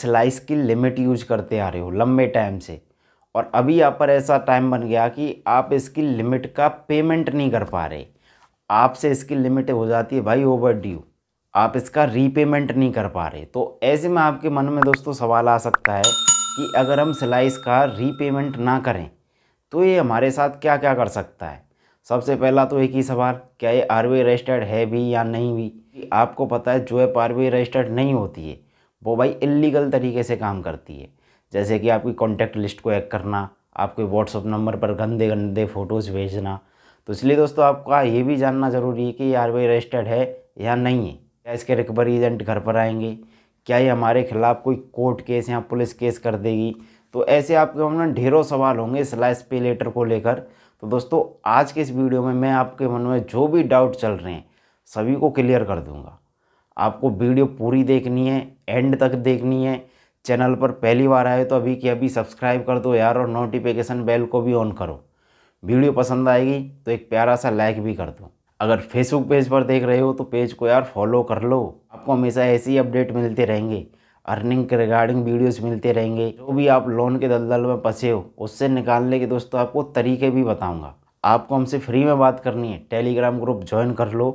slice की limit use करते आ रहे हो लंबे टाइम से और अभी यहाँ पर ऐसा टाइम बन गया कि आप इसकी लिमिट का पेमेंट नहीं कर पा रहे आपसे इसकी लिमिट हो जाती है भाई ओवर ड्यू आप इसका रीपेमेंट नहीं कर पा रहे तो ऐसे में आपके मन में दोस्तों सवाल आ सकता है कि अगर हम स्लाइस का रीपेमेंट ना करें तो ये हमारे साथ क्या क्या कर सकता है सबसे पहला तो एक ही सवाल क्या ये आर रजिस्टर्ड है भी या नहीं भी आपको पता है जो ऐप आर रजिस्टर्ड नहीं होती है वो भाई इलीगल तरीके से काम करती है जैसे कि आपकी कॉन्टैक्ट लिस्ट को हैक करना आपके व्हाट्सअप नंबर पर गंदे गंदे फ़ोटोज़ भेजना तो इसलिए दोस्तों आपका ये भी जानना ज़रूरी है कि आर बी रजिस्टर्ड है या नहीं है क्या इसके रिकवरी एजेंट घर पर आएंगे क्या ये हमारे खिलाफ़ कोई कोर्ट केस या पुलिस केस कर देगी तो ऐसे आपके मन में ढेरों सवाल होंगे स्लाइस पे लेटर को लेकर तो दोस्तों आज के इस वीडियो में मैं आपके मन में जो भी डाउट चल रहे हैं सभी को क्लियर कर दूंगा आपको वीडियो पूरी देखनी है एंड तक देखनी है चैनल पर पहली बार आए तो अभी की अभी सब्सक्राइब कर दो यार और नोटिफिकेशन बेल को भी ऑन करो वीडियो पसंद आएगी तो एक प्यारा सा लाइक भी कर दो अगर फेसबुक पेज पर देख रहे हो तो पेज को यार फॉलो कर लो आपको हमेशा ऐसे ही अपडेट मिलते रहेंगे अर्निंग के रिगार्डिंग वीडियोस मिलते रहेंगे जो भी आप लोन के दलदल में फंसे हो उससे निकालने के दोस्तों आपको तरीके भी बताऊंगा आपको हमसे फ्री में बात करनी है टेलीग्राम ग्रुप ज्वाइन कर लो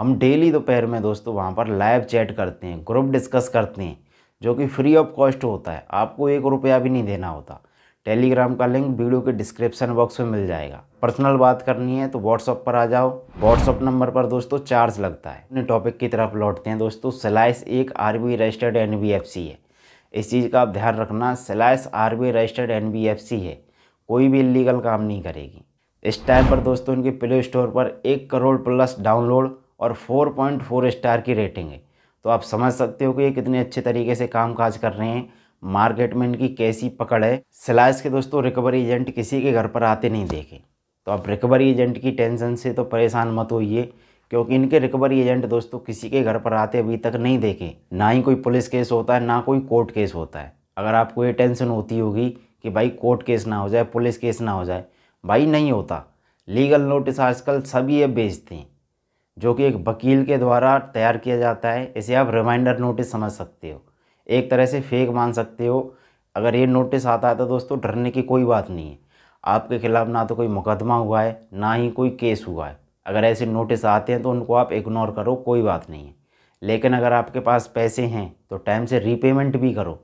हम डेली दोपहर में दोस्तों वहाँ पर लाइव चैट करते हैं ग्रुप डिस्कस करते हैं जो कि फ्री ऑफ कॉस्ट होता है आपको एक रुपया भी नहीं देना होता टेलीग्राम का लिंक वीडियो के डिस्क्रिप्शन बॉक्स में मिल जाएगा पर्सनल बात करनी है तो व्हाट्सअप पर आ जाओ व्हाट्सअप नंबर पर दोस्तों चार्ज लगता है अपने टॉपिक की तरफ लौटते हैं दोस्तों सलाइस एक आर रजिस्टर्ड एन है इस चीज़ का आप ध्यान रखना सलाइस आर रजिस्टर्ड एन है कोई भी इलीगल काम नहीं करेगी इस टाइम पर दोस्तों इनके प्ले स्टोर पर एक करोड़ प्लस डाउनलोड और 4.4 स्टार की रेटिंग है तो आप समझ सकते हो कि ये कितने अच्छे तरीके से काम काज कर रहे हैं मार्केट में इनकी कैसी पकड़ है सिलाइस के दोस्तों रिकवरी एजेंट किसी के घर पर आते नहीं देखे तो आप रिकवरी एजेंट की टेंशन से तो परेशान मत होइए क्योंकि इनके रिकवरी एजेंट दोस्तों किसी के घर पर आते अभी तक नहीं देखे ना ही कोई पुलिस केस होता है ना कोई कोर्ट केस होता है अगर आपको ये टेंशन होती होगी कि भाई कोर्ट केस ना हो जाए पुलिस केस ना हो जाए भाई नहीं होता लीगल नोटिस आजकल सभी ये बेचते हैं जो कि एक वकील के द्वारा तैयार किया जाता है इसे आप रिमाइंडर नोटिस समझ सकते हो एक तरह से फेक मान सकते हो अगर ये नोटिस आता है तो दोस्तों डरने की कोई बात नहीं है आपके खिलाफ ना तो कोई मुकदमा हुआ है ना ही कोई केस हुआ है अगर ऐसे नोटिस आते हैं तो उनको आप इग्नोर करो कोई बात नहीं है लेकिन अगर आपके पास पैसे हैं तो टाइम से रीपेमेंट भी करो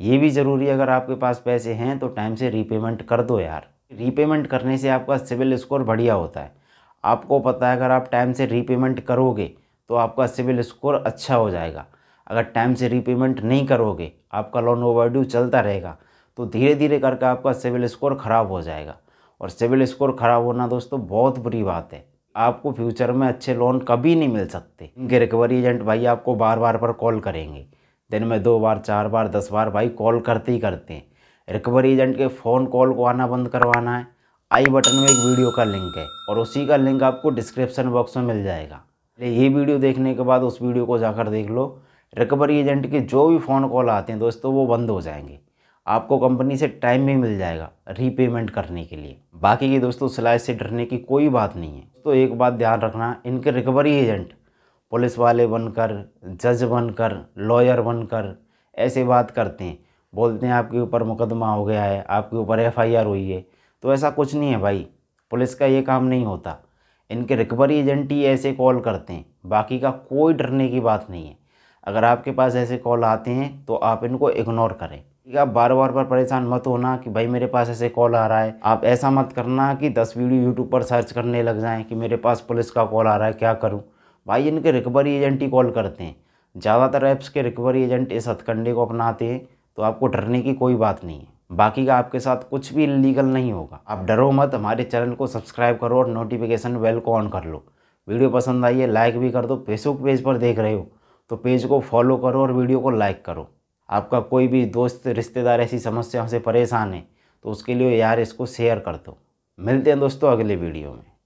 ये भी ज़रूरी है अगर आपके पास पैसे हैं तो टाइम से रीपेमेंट कर दो यार रीपेमेंट करने से आपका सिविल स्कोर बढ़िया होता है आपको पता है अगर आप टाइम से रीपेमेंट करोगे तो आपका सिविल स्कोर अच्छा हो जाएगा अगर टाइम से रीपेमेंट नहीं करोगे आपका लोन ओवरड्यू चलता रहेगा तो धीरे धीरे करके आपका सिविल स्कोर ख़राब हो जाएगा और सिविल स्कोर ख़राब होना दोस्तों बहुत बुरी बात है आपको फ्यूचर में अच्छे लोन कभी नहीं मिल सकते इनके रिकवरी एजेंट भाई आपको बार बार पर कॉल करेंगे दिन में दो बार चार बार दस बार भाई कॉल करते ही करते हैं रिकवरी एजेंट के फ़ोन कॉल को आना बंद करवाना है आई बटन में एक वीडियो का लिंक है और उसी का लिंक आपको डिस्क्रिप्शन बॉक्स में मिल जाएगा ये वीडियो देखने के बाद उस वीडियो को जाकर देख लो रिकवरी एजेंट के जो भी फ़ोन कॉल आते हैं दोस्तों वो बंद हो जाएंगे आपको कंपनी से टाइम भी मिल जाएगा रीपेमेंट करने के लिए बाकी की दोस्तों सिलाई से डरने की कोई बात नहीं है तो एक बात ध्यान रखना इनके रिकवरी एजेंट पुलिस वाले बनकर जज बनकर लॉयर बनकर ऐसे बात करते हैं बोलते हैं आपके ऊपर मुकदमा हो गया है आपके ऊपर एफ़ हुई है तो ऐसा कुछ नहीं है भाई पुलिस का ये काम नहीं होता इनके रिकवरी एजेंट ही ऐसे कॉल करते हैं बाकी का कोई डरने की बात नहीं है अगर आपके पास ऐसे कॉल आते हैं तो आप इनको इग्नोर करें ठीक है बार बार पर परेशान मत होना कि भाई मेरे पास ऐसे कॉल आ रहा है आप ऐसा मत करना कि दस वीडियो यूट्यूब पर सर्च करने लग जाएं कि मेरे पास पुलिस का कॉल आ रहा है क्या करूं भाई इनके रिकवरी एजेंट ही कॉल करते हैं ज़्यादातर ऐप्स के रिकवरी एजेंट इस हथकंडे को अपनाते हैं तो आपको डरने की कोई बात नहीं है बाकी का आपके साथ कुछ भी इलीगल नहीं होगा आप डरो मत हमारे चैनल को सब्सक्राइब करो और नोटिफिकेशन बेल को ऑन कर लो वीडियो पसंद आई है लाइक भी कर दो फेसबुक पेज पर देख रहे हो तो पेज को फॉलो करो और वीडियो को लाइक करो आपका कोई भी दोस्त रिश्तेदार ऐसी समस्याओं से परेशान है तो उसके लिए यार इसको शेयर कर दो मिलते हैं दोस्तों अगले वीडियो में